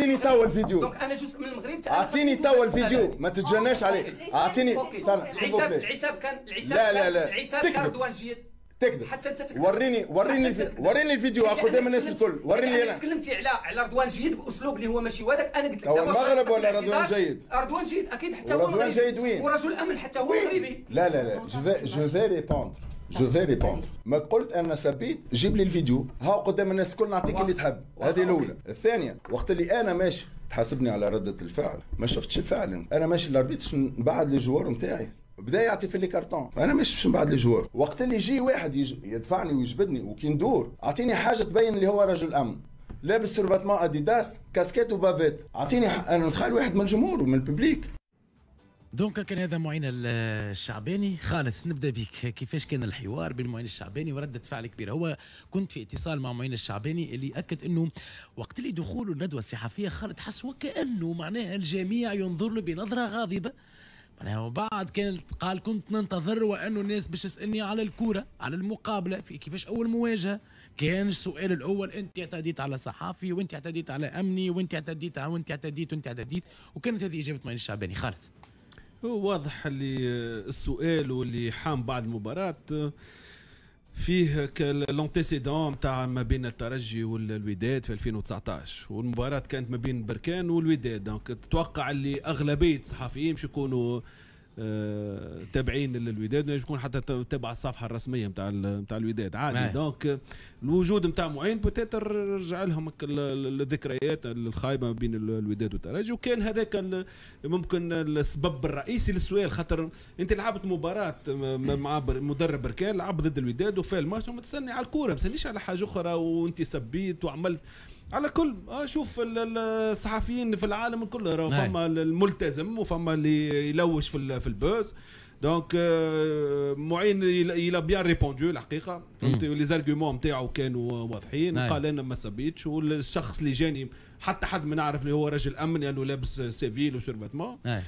اعطيني توا الفيديو دونك انا جزء من المغرب اعطيني توا الفيديو ما تتجناش عليه اعطيني استنى العتاب العتاب كان العتاب لا لا لا العتاب كان رضوان جيد تكذب حتى انت تكذب وريني وريني وريني الفيديو قدام الناس الكل وريني انا تكلمتي على على رضوان جيد باسلوب اللي هو ماشي هذاك انا قلت لك هو المغرب ولا رضوان جيد رضوان جيد اكيد حتى هو رضوان جيد وين ورجل امن حتى هو مغربي لا لا لا جو في ريبوندر جو في ريبوند ما قلت انا سبيت جيب لي الفيديو ها قدام الناس الكل نعطيك اللي تحب هذه الاولى الثانيه وقت اللي انا ماشي تحاسبني على ردة الفعل ما شفتش فعلا انا ماشي لاربيتش نبعد الجوار نتاعي بدا يعطي في لي كارتون انا ماشي باش نبعد الجوار وقت اللي يجي واحد يدفعني ويجبدني وكي ندور اعطيني حاجه تبين اللي هو رجل امن لابس سيرفاتمون اديداس كاسكيت وبافيت اعطيني انا نسخه واحد من الجمهور ومن الببليك دونك كان هذا معين الشعباني خالد نبدا بك كيفاش كان الحوار بين معين الشعباني ورده فعل كبيره هو كنت في اتصال مع معين الشعباني اللي اكد انه وقت اللي دخول الندوه الصحفيه خالد حس وكانه معناها الجميع ينظر له بنظره غاضبه معناها وبعد كان قال كنت ننتظر وانه الناس باش تسالني على الكوره على المقابله في كيفاش اول مواجهه كان السؤال الاول انت اعتديت على صحافي وانت اعتديت على امني وانت اعتديت وانت اعتديت وانت اعتديت وكانت هذه اجابه معين الشعباني خالد هو واضح اللي السؤال واللي حام بعد المباراة فيه لونتيسيدون تاع ما بين الترجي والوداد في 2019 والمباراة كانت ما بين بركان والوداد دونك تتوقع اللي أغلبية الصحفيين باش يكونوا تابعين للوداد يكون حتى تابع الصفحه الرسميه نتاع نتاع الوداد عادي ماي. نعم. دونك الوجود نتاع معين بوتيتر رجع لهم الذكريات الخايبه بين الوداد والترجي وكان هذاك ممكن السبب الرئيسي للسؤال خاطر انت لعبت مباراه مع مدرب بركان لعب ضد الوداد وفي الماتش وما على الكوره ما على حاجه اخرى وانت سبيت وعملت على كل آه، شوف الصحفيين في العالم كله نعم. فما الملتزم وفما اللي يلوش في في البوز دونك euh، معين يلا بيان ريبوندو الحقيقه فهمت لي زارغومون نتاعو كانوا واضحين نعم. قال انا ما سبيتش والشخص اللي جاني حتى حد ما نعرف اللي هو رجل امن لانه يعني لابس سيفيل وشربت ما نعم.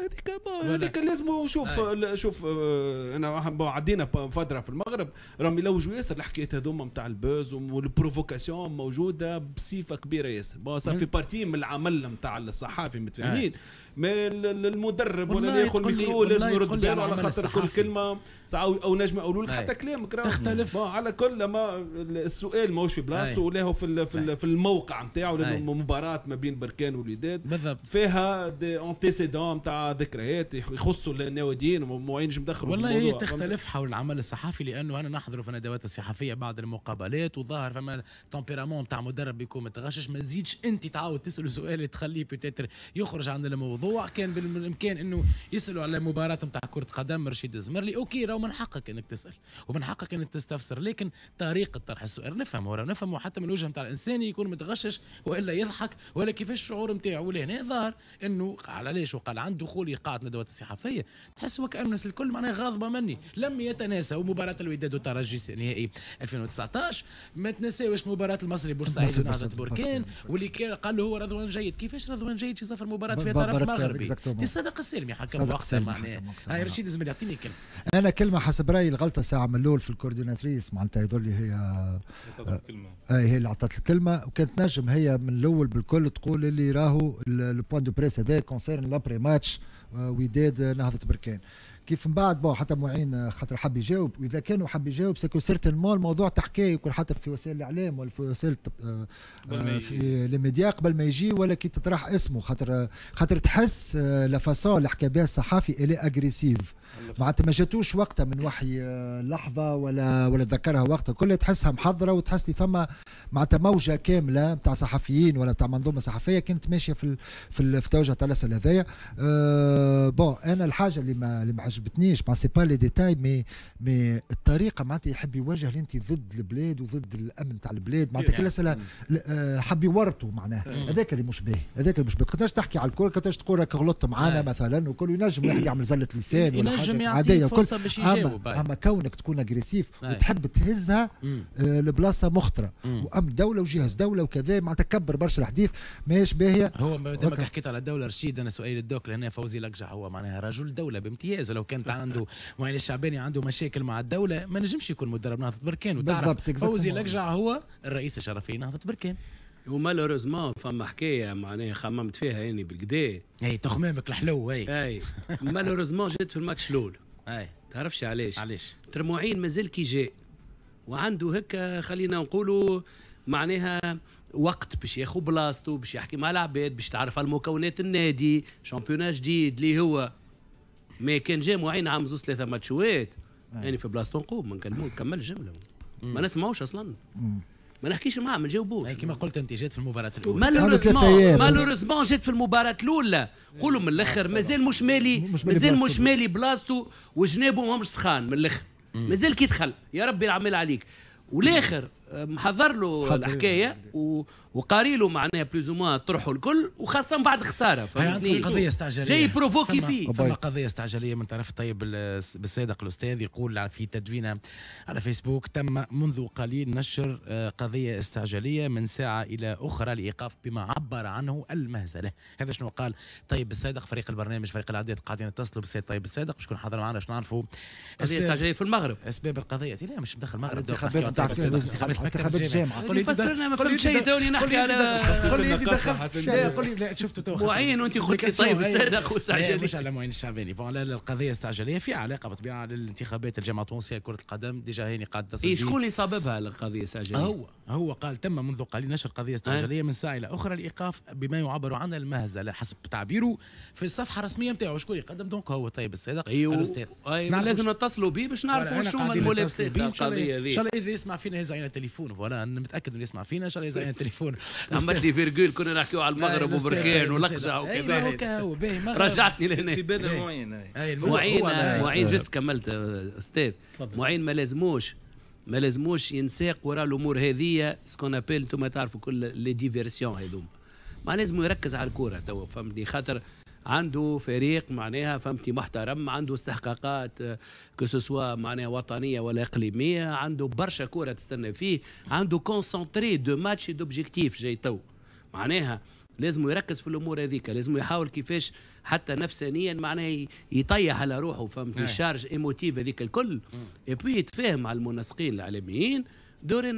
هذيك هذيك لازم شوف شوف آه، انا عدينا فتره في المغرب راهم يلوجوا ياسر الحكايات هذوما نتاع البوز والبروفوكاسيون موجوده بصفه كبيره ياسر صار بارتي من العمل نتاع الصحافي متفاهمين ما المدرب ولا اللي ياخذ الميكرو لازم يرد باله على خاطر كل كلمه او نجم اقول لك حتى كلامك تختلف على كل ما السؤال ماهوش في بلاصته ولا هو في في, في الموقع نتاعو لانه مباراه ما بين بركان والوداد بالضبط فيها دي انتيسيدون نتاع ذكريات يخصوا النواديين وما نجم دخلوا والله هي تختلف حول العمل الصحفي لانه انا نحضر في الندوات الصحفيه بعد المقابلات وظاهر فما تمبيرامون تاع مدرب يكون متغشش ما تزيدش انت تعاود تسال سؤال تخليه بيتيتر يخرج عن الموضوع هو كان بالامكان انه يسالوا على مباراه نتاع كره قدم رشيد الزمرلي اوكي راهو من حقك انك تسال ومن حقك انك تستفسر لكن طريقه طرح السؤال نفهمه ورا نفهمه حتى من الوجه نتاع الانسان يكون متغشش والا يضحك ولا كيفاش الشعور نتاعو لهنا ظاهر انه علاش وقال عن دخولي قاعه ندوات الصحفيه تحس وكان الناس الكل معناها غاضبه مني لم يتناسوا مباراه الوداد والترجي نهائي 2019 ما تنساوش مباراه المصري بورسعيد ونهضه بركان واللي كان قال له هو رضوان جيد كيفاش رضوان جيد يسافر مباراه فيها طرف المغربي دي صدق السلمي حكم وقتها معناها آه، رشيد لازم يعطيني كلمه انا كلمه حسب رايي الغلطه ساعه من الاول في الكورديناتريس معناتها يظل هي آه،, آه هي اللي عطت الكلمه وكانت نجم هي من الاول بالكل تقول اللي راهو البوان دو بريس هذا كونسيرن لابري ماتش وداد نهضه بركان كيف من بعد بو حتى معين آه، خاطر حب يجاوب واذا كانوا حب يجاوب سكو سيرتينمون الموضوع تحكي يكون حتى في وسائل الاعلام ولا في وسائل آه، آه، في الميديا قبل ما يجي ولا كي تطرح اسمه خاطر خاطر تحس لا فاسون اللي حكى بها الصحافي الي اجريسيف معناتها ما جاتوش وقتها من وحي آه، لحظه ولا ولا تذكرها وقتها كلها تحسها محضره وتحس لي ثم معناتها موجه كامله نتاع صحفيين ولا نتاع منظومه صحفيه كانت ماشيه في في, ال في توجه العسل هذايا أه بون انا الحاجه اللي ما اللي ما عجبتنيش سي با لي ديتاي مي مي الطريقه معناتها يحب يواجه اللي انت ضد البلاد وضد الامن تاع البلاد معناتها كل إيه. اسئله آه، حب يورطوا معناها إيه. هذاك اللي مش باهي هذاك اللي مش باهي كنتش تحكي على الكره كنتش تقول راك غلطت معانا إيه. مثلا وكل ينجم واحد يعمل زله لسان ولا ينجم يعطيه فرصه باش يجاوب اما كونك تكون اجريسيف نعم. وتحب تهزها آه، لبلاصه مخطره وام دوله وجهاز دوله وكذا معناتها كبر برشا الحديث ماهيش باهيه هو ما حكيت على الدوله رشيد انا سؤالي للدوك هنا فوزي لقجع هو معناها رجل دوله بامتياز ولو كانت عنده معين الشعباني عنده مشاكل مع الدوله ما نجمش يكون مدرب نهضه بركان وتعرف فوزي لقجع هو الرئيس الشرفي نهضه بركان ومالوريزمون فما حكايه معناها خممت فيها اني يعني بالكدا اي تخمامك الحلو اي اي مالوريزمون جات في الماتش الاول اي تعرفش علاش علاش ترموعين مازال كي جاء وعنده هكا خلينا نقولوا معناها وقت باش ياخذ بلاصته باش يحكي مع العباد باش تعرف على مكونات النادي شامبيونا جديد اللي هو ما كان جاء معين عام زوز ثلاثه ماتشوات يعني في بلاصته نقوم ما نكملش جمله ما نسمعوش اصلا مم. ما نحكيش معاه ما نجاوبوش يعني كما قلت انت جات في المباراه الاولى مالوريزمون مالوريزمون جات في المباراه الاولى قولوا من الاخر آه، مازال مش مالي مازال مش مالي بلاصتو وجنابه ماهمش سخان من الاخر مازال كيدخل يا ربي العمل عليك والاخر محضر له الحكايه وقاري له معناها بلوز اوموا طرحه الكل وخاصه بعد خساره فهمتني قضيه استعجاليه جاي بروفوكي فيه فما قضيه استعجاليه من طرف الطيب بالصادق الاستاذ يقول في تدوينه على فيسبوك تم منذ قليل نشر آه، قضيه استعجاليه من ساعه الى اخرى لايقاف بما عبر عنه المهزله هذا شنو قال طيب الصادق فريق البرنامج فريق العادات قاعدين يتصلوا بالسيد طيب الصادق باش يكون حاضر معنا باش نعرفوا قضيه استعجاليه في المغرب اسباب القضيه لا مش مدخل المغرب الانتخابات تروحش مكتب الجامعه قولي لي فسرنا ما فهمتش شيء توني نحكي على قولي لي دخلت لا قول لي لا تو معين وانت قلت لي طيب استاذ اخو استعجلي مش على معين الشعباني بون القضيه استعجلية في علاقه بالطبيعه للانتخابات الجامعه التونسيه كره القدم ديجا هاني قاعد تصير اي شكون اللي سببها القضيه استعجلية؟ هو هو قال تم منذ قليل نشر قضية استعجالية من ساعة إلى أخرى لإيقاف بما يعبر عن المهزلة حسب تعبيره في الصفحة الرسمية نتاعو شكون يقدم دونك هو طيب الصادق أيوه الأستاذ أيوه نعم. لازم نتصلوا به باش نعرفوا شو هما الملابسات القضية ذي إن شاء الله إذا يسمع فينا يهز عينا تليفون فوالا أنا متأكد إنه يسمع فينا إن شاء الله يهز عينا تليفون عملت لي فيرجول كنا نحكيو على المغرب وبركان ولقجة أيوه، وكذا رجعتني لهنا في بالنا إيه. معين أيوه، معين معين جس كملت أستاذ معين ما لازموش ما لازموش ينساق وراء الامور هذيا سكون ابيل انتم تعرفوا كل لي ديفيرسيون هذوما ما لازم يركز على الكرة توا فهمتني خاطر عنده فريق معناها فهمتي محترم عنده استحقاقات كسوسوا معناها وطنيه ولا اقليميه عنده برشا كره تستنى فيه عنده كونسونتري دو ماتش دوبجيكتيف جاي تو معناها لازم يركز في الامور هذيك لازم يحاول كيفاش حتى نفسانيا معناه يطيح على روحه فهمت الشارج نعم. ايموتيف هذيك الكل اي بي يتفاهم مع المنسقين الاعلاميين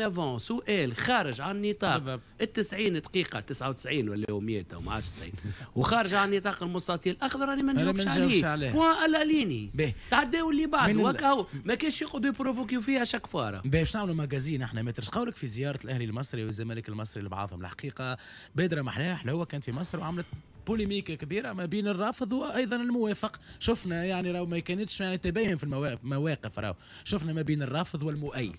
افون سؤال خارج عن نطاق ال 90 دقيقه 99 ولا 100 وما عادش 90 وخارج عن نطاق المستطيل الاخضر راني ما نجاوبش عليه بوان الاليني تعداو اللي بعد هو ما كانش يقعدوا يبروفوكيو فيها شك فاره باش نعملوا ماجازين احنا مترش قولك في زياره الاهلي المصري والزمالك المصري لبعضهم الحقيقه بادره محلاها حلوه كانت في مصر وعملت بوليميكا كبيرة ما بين الرافض وأيضا الموافق شفنا يعني راهو ما كانتش يعني تباين في المواقف راهو شفنا ما بين الرافض والمؤيد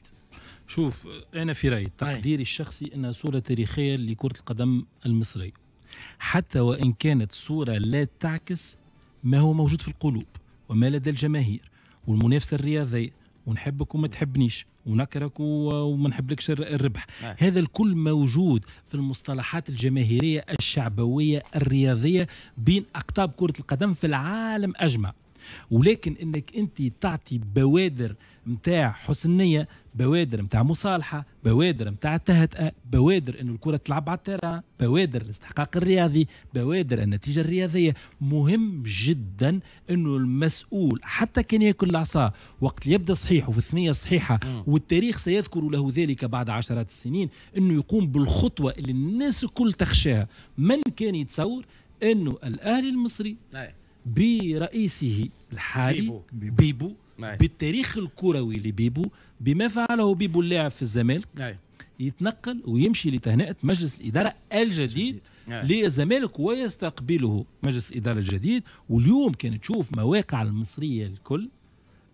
شوف انا في رايي تقديري الشخصي انها صوره تاريخيه لكره القدم المصريه حتى وان كانت صوره لا تعكس ما هو موجود في القلوب وما لدى الجماهير والمنافسه الرياضيه ونحبك وما تحبنيش ونكرك وما نحبلكش الربح أي. هذا الكل موجود في المصطلحات الجماهيريه الشعبويه الرياضيه بين اقطاب كره القدم في العالم اجمع ولكن انك انت تعطي بوادر متاع حسن نيه بوادر نتاع مصالحه بوادر نتاع تهدئه، بوادر انه الكره تلعب على الترا بوادر الاستحقاق الرياضي بوادر النتيجه الرياضيه مهم جدا انه المسؤول حتى كان ياكل العصا وقت يبدا صحيح وفي الثنيه الصحيحه والتاريخ سيذكر له ذلك بعد عشرات السنين انه يقوم بالخطوه اللي الناس الكل تخشاها من كان يتصور انه الاهلي المصري برئيسه الحالي بيبو, بيبو بالتاريخ الكروي لبيبو بما فعله بيبو اللاعب في الزمالك يتنقل ويمشي لتهنئة مجلس الإدارة الجديد للزمالك ويستقبله مجلس الإدارة الجديد واليوم كان تشوف مواقع المصرية الكل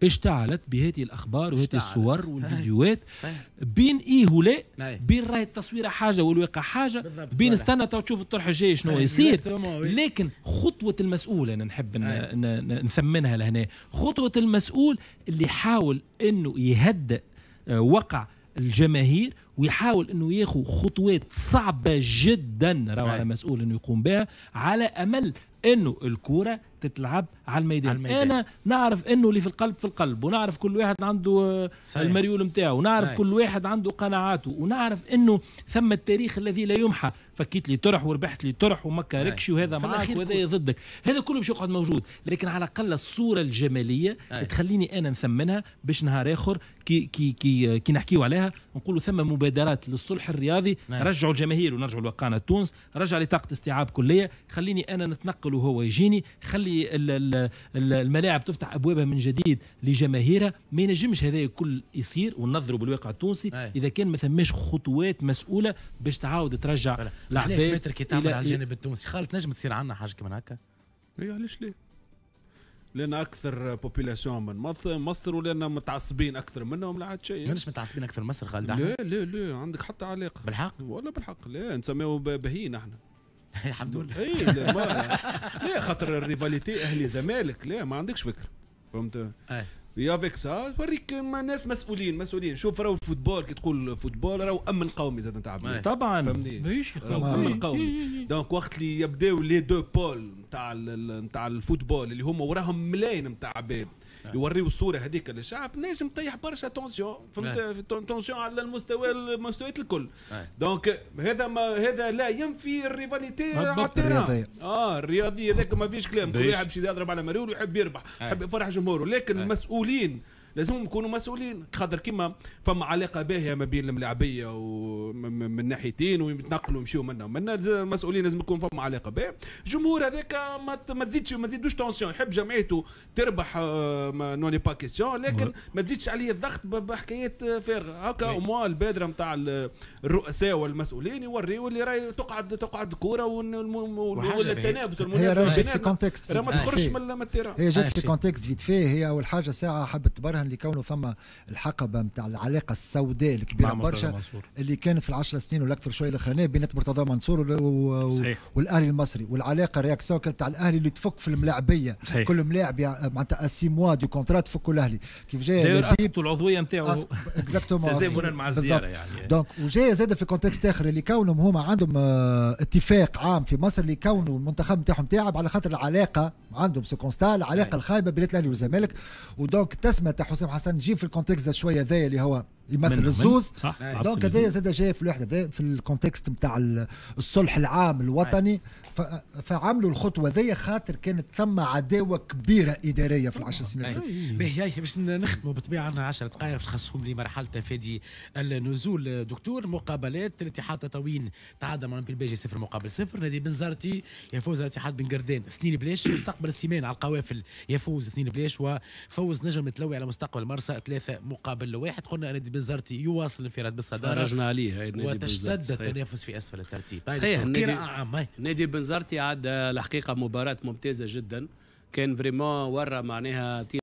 اشتعلت بهذه الاخبار وهذه الصور والفيديوهات بين ايه ولا نعم. بين راهي التصويره حاجه والواقع حاجه بين استنى تو تشوف الطرح الجاي شنو أيوة، يصير لكن خطوه المسؤول انا نحب أيوة. نثمنها لهنا خطوه المسؤول اللي حاول انه يهدئ آه، وقع الجماهير ويحاول انه ياخذ خطوات صعبه جدا راهو على نعم. مسؤول انه يقوم بها على امل انه الكوره تتلعب على الميدان. على الميدان انا نعرف انه اللي في القلب في القلب ونعرف كل واحد عنده آه، صحيح. المريول نتاعه ونعرف صحيح. كل واحد عنده قناعاته ونعرف انه ثم التاريخ الذي لا يمحى فكيت لي طرح وربحت لي طرح وما كاركش وهذا معك وهذا ضدك هذا كله باش يقعد موجود لكن على الاقل الصوره الجماليه أي. تخليني انا نثمنها باش نهار اخر كي كي كي, كي نحكيو عليها نقولوا ثم مبادرات للصلح الرياضي أي. نعم. رجعوا الجماهير ونرجعوا لواقعنا تونس رجع لطاقه استيعاب كليه خليني انا نتنقل وهو يجيني خلي تخلي الملاعب تفتح ابوابها من جديد لجماهيرها ما ينجمش هذا كل يصير ونظروا بالواقع التونسي أي. اذا كان ما ثماش خطوات مسؤوله باش تعاود ترجع العباد متر كي تعمل على الجانب التونسي خالد نجم تصير عندنا حاجه كمان هكا اي علاش ليه لان اكثر بوبيلاسيون من مصر مصر ولان متعصبين اكثر منهم لا عاد شيء مانيش متعصبين اكثر من مصر خالد لا لا لا عندك حتى علاقه بالحق والله بالحق لا نسميو بهين احنا الحمد لله اي لا, لا خاطر الريفاليتي اهلي زمالك لا ما عندكش فكر فهمت يا فيكسا سا توريك ناس مسؤولين مسؤولين شوف راهو الفوتبول كي تقول فوتبول راهو امن قومي زاد نتاع طبعا فهمني راهو امن قومي إيه، إيه، إيه. دونك وقت اللي يبداو لي دو بول نتاع نتاع الفوتبول اللي هما وراهم ملايين نتاع عباد نعم. يوريو الصوره هذيك للشعب نجم طيح برشا تونسيون فهمت نعم. تونسيون على المستوى المستويات الكل نعم. دونك هذا ما هذا لا ينفي الريفاليتي على التيران اه الرياضي هذاك ما فيش كلام كل واحد يضرب على مريول ويحب يربح يحب يفرح جمهوره لكن المسؤولين لازم نكونوا مسؤولين خاطر كيما فما علاقه باهيه ما بين الملاعبيه ومن ناحيتين ويتنقلوا يمشيوا منا ومنا المسؤولين لازم يكون فما علاقه باهيه الجمهور هذاك ما تزيدش ما تزيدوش تونسيون يحب جمعيته تربح نوني با كيسيون لكن ما تزيدش عليه الضغط بحكايات فارغه هكا اموا البادره نتاع الرؤساء والمسؤولين يوريوا اللي راي تقعد تقعد كوره والتنافس التنافس هي في كونتكست ما تخرجش من التيران هي جات آه، في كونتكست فيت فيه هي اول حاجه ساعه حبت تبرهن لكونه ثم الحقبه نتاع العلاقه السوداء الكبيره برشا اللي كانت في العشر سنين والاكثر شويه الاخرانيه بين مرتضى منصور والاهلي المصري والعلاقه رياكسيون كانت تاع الاهلي اللي تفك في الملاعبيه كل ملاعب معناتها اسي موا دو كونترا تفك الاهلي كيف جاي لبيب العضويه نتاعو اكزاكتومون تزامنا مع الزياره يعني دونك وجاي زاد في كونتكست اخر اللي كونهم هما عندهم آه، اتفاق عام في مصر اللي كونوا المنتخب نتاعهم تاعب على خاطر العلاقه عندهم سو كونستا العلاقه الخايبه بين الاهلي والزمالك ودونك تسمى حسام حسن جيب في الكونتكست شويه ذا اللي هو يمثل الزوز آه. دونك هذايا زاد جاي في الوحده في الكونتكست نتاع الصلح العام الوطني فعملوا الخطوه هذيا خاطر كانت ثم عداوه كبيره اداريه في العشر سنين اللي باهي باش نختموا بطبيعه عندنا 10 دقائق تخصهم لمرحله تفادي النزول دكتور مقابلات الاتحاد تطاوين تعادل مع بلباجي صفر مقابل صفر نادي بنزرتي يفوز الاتحاد بن قردان اثنين بلاش مستقبل السيمان على القوافل يفوز اثنين بلاش وفوز نجم متلوي على مستقبل مرسى ثلاثه مقابل واحد قلنا نادي بنزرتي يواصل الانفراد بالصداره تفرجنا عليه وتشتد التنافس في اسفل الترتيب صحيح النادي عامه نادي بنزرتي عاد آه، الحقيقه مباراه ممتازه جدا كان فريمون ورا معناها